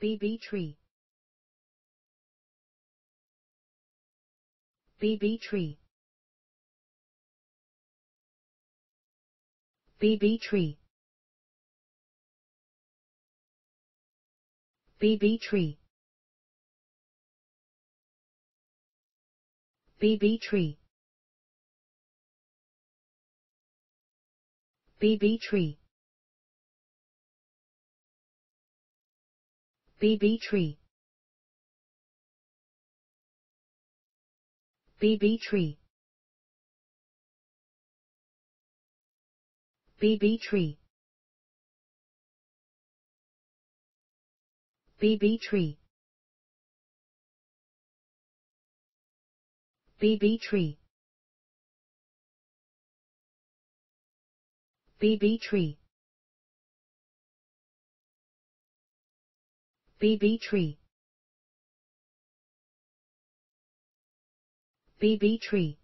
BB tree BB tree BB tree BB tree BB tree BB tree BB tree BB tree BB tree BB tree BB tree BB tree BB tree BB tree